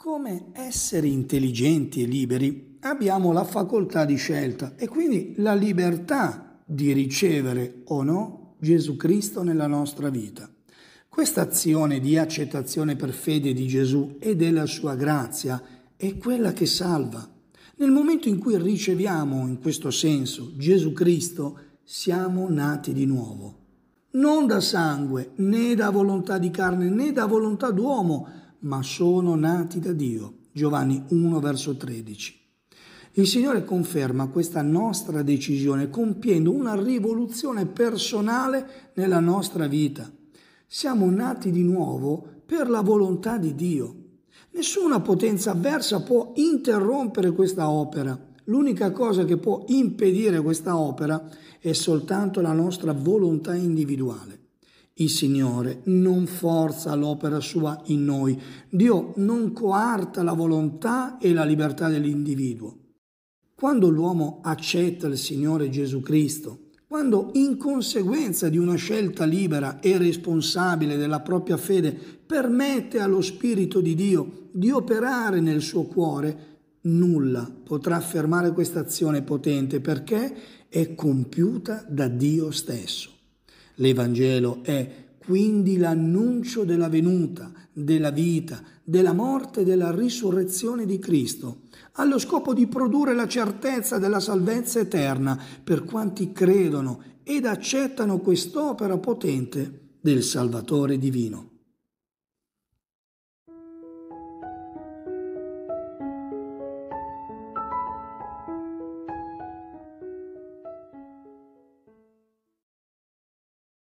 Come esseri intelligenti e liberi abbiamo la facoltà di scelta e quindi la libertà di ricevere o no Gesù Cristo nella nostra vita. Questa azione di accettazione per fede di Gesù e della sua grazia è quella che salva. Nel momento in cui riceviamo in questo senso Gesù Cristo, siamo nati di nuovo. Non da sangue, né da volontà di carne, né da volontà d'uomo, ma sono nati da Dio. Giovanni 1 verso 13. Il Signore conferma questa nostra decisione compiendo una rivoluzione personale nella nostra vita. Siamo nati di nuovo per la volontà di Dio. Nessuna potenza avversa può interrompere questa opera. L'unica cosa che può impedire questa opera è soltanto la nostra volontà individuale il Signore non forza l'opera sua in noi. Dio non coarta la volontà e la libertà dell'individuo. Quando l'uomo accetta il Signore Gesù Cristo, quando in conseguenza di una scelta libera e responsabile della propria fede permette allo Spirito di Dio di operare nel suo cuore, nulla potrà fermare questa azione potente perché è compiuta da Dio stesso. L'Evangelo è quindi l'annuncio della venuta, della vita, della morte e della risurrezione di Cristo, allo scopo di produrre la certezza della salvezza eterna per quanti credono ed accettano quest'opera potente del Salvatore divino.